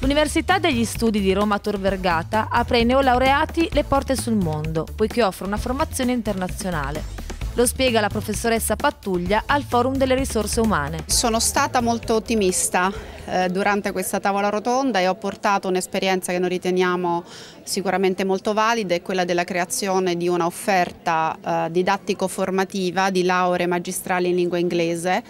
L'Università degli Studi di Roma Tor Vergata apre ai neolaureati le porte sul mondo, poiché offre una formazione internazionale. Lo spiega la professoressa Pattuglia al Forum delle risorse umane. Sono stata molto ottimista eh, durante questa tavola rotonda e ho portato un'esperienza che noi riteniamo sicuramente molto valida, è quella della creazione di un'offerta eh, didattico-formativa di lauree magistrali in lingua inglese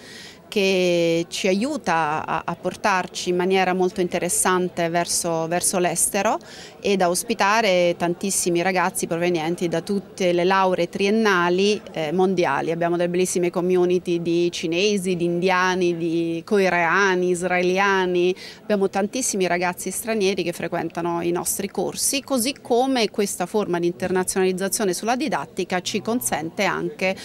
che ci aiuta a, a, portarci in maniera molto interessante verso, verso l'estero ed a ospitare tantissimi ragazzi provenienti da tutte le lauree triennali eh, mondiali. Abbiamo delle bellissime community di cinesi, di indiani, di coreani, israeliani, abbiamo tantissimi ragazzi stranieri che frequentano i nostri corsi, così come questa forma di internazionalizzazione sulla didattica ci consente anche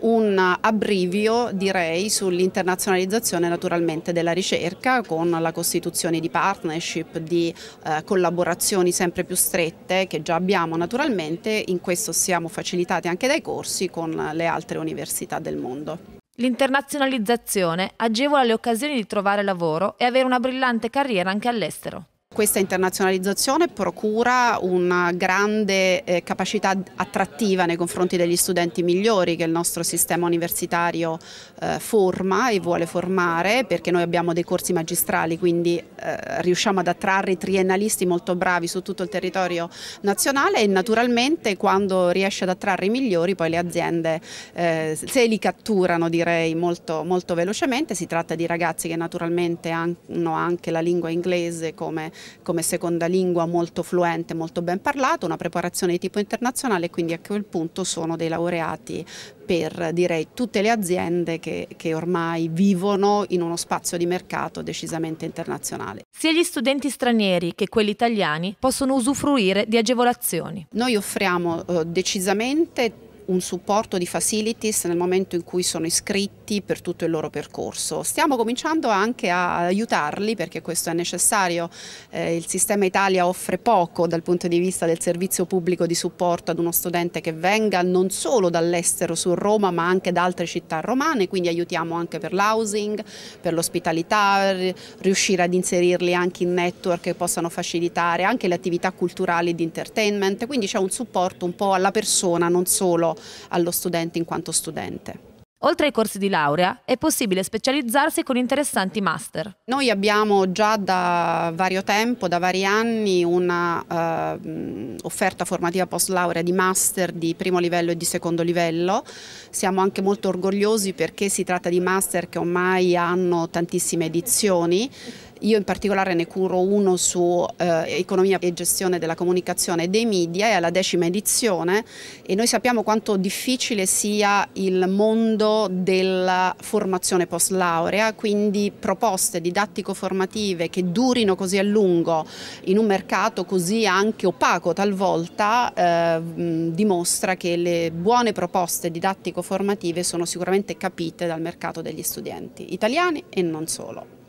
un abbrivio direi sull'internazionalizzazione internazionalizzazione naturalmente della ricerca con la costituzione di partnership, di eh, collaborazioni sempre più strette che già abbiamo naturalmente, in questo siamo facilitati anche dai corsi con le altre università del mondo. L'internazionalizzazione agevola le occasioni di trovare lavoro e avere una brillante carriera anche all'estero. Questa internazionalizzazione procura una grande eh, capacità attrattiva nei confronti degli studenti migliori che il nostro sistema universitario eh, forma e vuole formare perché noi abbiamo dei corsi magistrali quindi eh, riusciamo ad attrarre triennalisti molto bravi su tutto il territorio nazionale e naturalmente quando riesce ad attrarre i migliori poi le aziende eh, se li catturano direi molto, molto velocemente, si tratta di ragazzi che naturalmente hanno anche la lingua inglese come come seconda lingua molto fluente, molto ben parlato, una preparazione di tipo internazionale, quindi a quel punto sono dei laureati per direi tutte le aziende che, che, ormai vivono in uno spazio di mercato decisamente internazionale. Sia gli studenti stranieri che quelli italiani possono usufruire di agevolazioni. Noi offriamo eh, decisamente un supporto di facilities nel momento in cui sono iscritti guidati per tutto il loro percorso. Stiamo cominciando anche a aiutarli perché questo è necessario, eh, il sistema Italia offre poco dal punto di vista del servizio pubblico di supporto ad uno studente che venga non solo dall'estero su Roma ma anche da altre città romane, quindi aiutiamo anche per l'housing, per l'ospitalità, riuscire ad inserirli anche in network che possano facilitare anche le attività culturali di entertainment, quindi c'è un supporto un po' alla persona, non solo allo studente in quanto studente. Oltre ai corsi di laurea, è possibile specializzarsi con interessanti master. Noi abbiamo già da vario tempo, da vari anni, un'offerta eh, formativa post laurea di master di primo livello e di secondo livello. Siamo anche molto orgogliosi perché si tratta di master che ormai hanno tantissime edizioni. Io in particolare ne curo uno su eh, economia e gestione della comunicazione dei media, è alla decima edizione e noi sappiamo quanto difficile sia il mondo della formazione post laurea, quindi proposte didattico-formative che durino così a lungo in un mercato così anche opaco talvolta eh, dimostra che le buone proposte didattico-formative sono sicuramente capite dal mercato degli studenti italiani e non solo.